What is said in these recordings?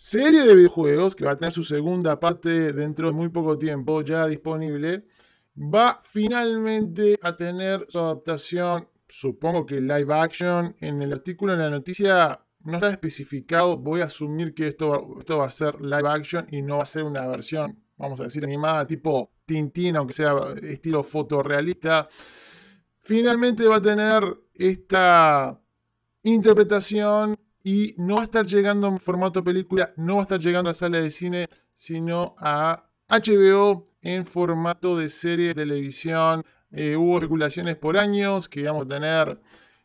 serie de videojuegos que va a tener su segunda parte dentro de muy poco tiempo ya disponible, va finalmente a tener su adaptación, supongo que live action. En el artículo en la noticia no está especificado, voy a asumir que esto, esto va a ser live action y no va a ser una versión, vamos a decir, animada tipo Tintín, aunque sea estilo fotorrealista. Finalmente va a tener esta interpretación y no va a estar llegando en formato película, no va a estar llegando a sala de cine, sino a HBO en formato de serie de televisión. Eh, hubo especulaciones por años que íbamos a tener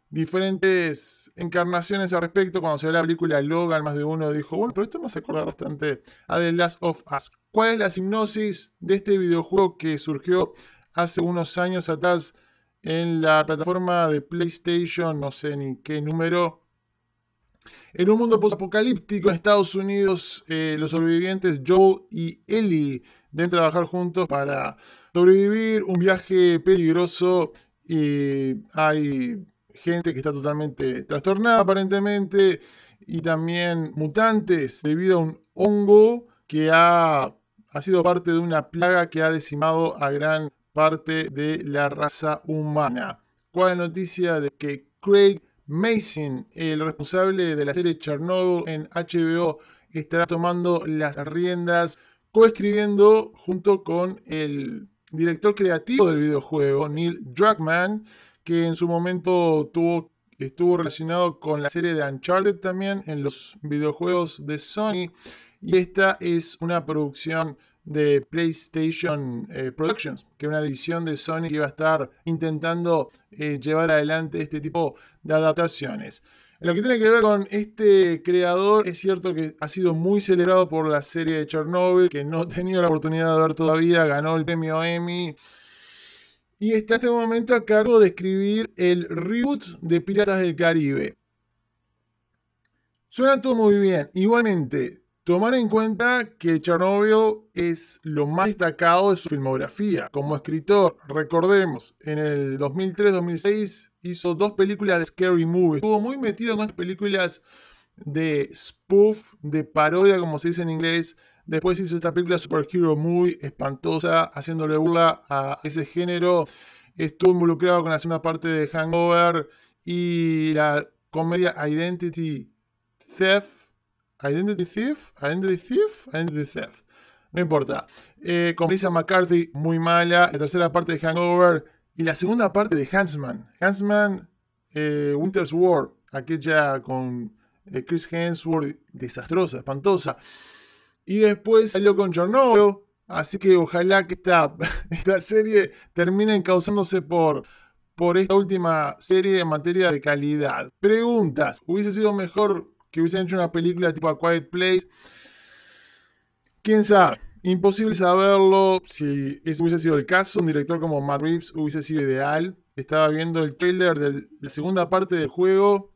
diferentes encarnaciones al respecto. Cuando se ve la película Logan, más de uno dijo, bueno, pero esto me hace acordar bastante a The Last of Us. ¿Cuál es la hipnosis de este videojuego que surgió hace unos años atrás en la plataforma de PlayStation, no sé ni qué número, en un mundo postapocalíptico en Estados Unidos, eh, los sobrevivientes Joe y Ellie deben trabajar juntos para sobrevivir un viaje peligroso y hay gente que está totalmente trastornada aparentemente y también mutantes debido a un hongo que ha, ha sido parte de una plaga que ha decimado a gran parte de la raza humana. ¿Cuál es la noticia de que Craig Mason, el responsable de la serie Chernobyl en HBO, estará tomando las riendas, coescribiendo junto con el director creativo del videojuego, Neil Druckmann, que en su momento estuvo relacionado con la serie de Uncharted también en los videojuegos de Sony. Y esta es una producción de PlayStation eh, Productions, que es una edición de Sony que iba a estar intentando eh, llevar adelante este tipo de adaptaciones. lo que tiene que ver con este creador, es cierto que ha sido muy celebrado por la serie de Chernobyl, que no he tenido la oportunidad de ver todavía, ganó el premio Emmy. Y está en este momento a cargo de escribir el reboot de Piratas del Caribe. Suena todo muy bien. Igualmente, Tomar en cuenta que Chernobyl es lo más destacado de su filmografía como escritor. Recordemos, en el 2003-2006 hizo dos películas de Scary Movie. Estuvo muy metido en las películas de spoof, de parodia, como se dice en inglés. Después hizo esta película Superhero muy espantosa, haciéndole burla a ese género. Estuvo involucrado con la segunda parte de Hangover y la comedia Identity Theft Identity Thief, Identity Thief, Identity Theft. No importa. Eh, con Melissa McCarthy, muy mala. La tercera parte de Hangover. Y la segunda parte de Hansman. Hansman, eh, Winter's War. Aquella con eh, Chris Hemsworth. Desastrosa, espantosa. Y después salió con Chernobyl. Así que ojalá que esta, esta serie termine causándose por por esta última serie en materia de calidad. Preguntas. ¿Hubiese sido mejor que hubiesen hecho una película tipo A Quiet Place. Quién sabe, imposible saberlo. Si ese hubiese sido el caso, un director como Matt Reeves hubiese sido ideal. Estaba viendo el trailer de la segunda parte del juego,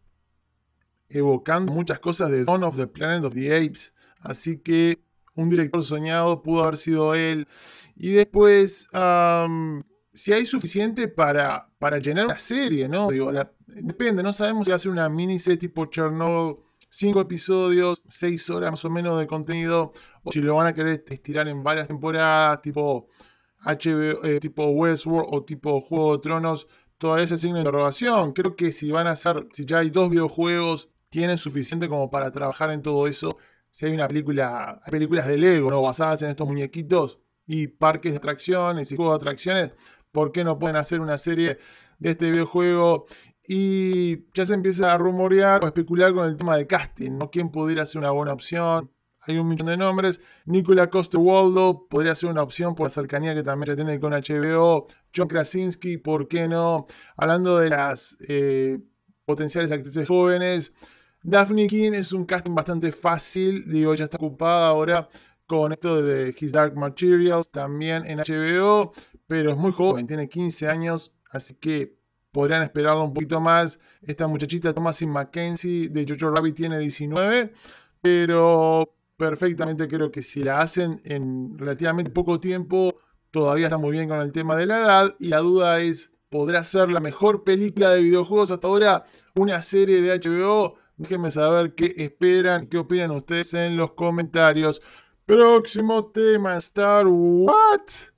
evocando muchas cosas de Dawn of the Planet of the Apes. Así que un director soñado pudo haber sido él. Y después, si hay suficiente para, para llenar una serie, ¿no? Digo, depende, no sabemos si hace a ser una miniserie tipo Chernobyl cinco episodios, seis horas más o menos de contenido. O si lo van a querer estirar en varias temporadas, tipo HBO, eh, tipo Westworld o tipo Juego de Tronos, todavía es signo de interrogación. Creo que si van a hacer, si ya hay dos videojuegos, tienen suficiente como para trabajar en todo eso. Si hay una película, hay películas de Lego, ¿no? Basadas en estos muñequitos y parques de atracciones y juegos de atracciones, ¿por qué no pueden hacer una serie de este videojuego y ya se empieza a rumorear o a especular con el tema de casting, ¿no? ¿Quién pudiera ser una buena opción? Hay un millón de nombres. Nicola Coster Waldo podría ser una opción por la cercanía que también tiene con HBO. John Krasinski, ¿por qué no? Hablando de las eh, potenciales actrices jóvenes. Daphne King es un casting bastante fácil. Digo, ya está ocupada ahora con esto de His Dark Materials, también en HBO. Pero es muy joven, tiene 15 años. Así que podrían esperarlo un poquito más. Esta muchachita Thomasin McKenzie de Jojo Rabbit tiene 19, pero perfectamente creo que si la hacen en relativamente poco tiempo, todavía está muy bien con el tema de la edad. Y la duda es, ¿podrá ser la mejor película de videojuegos hasta ahora? Una serie de HBO. Déjenme saber qué esperan, qué opinan ustedes en los comentarios. Próximo tema, Star Wars.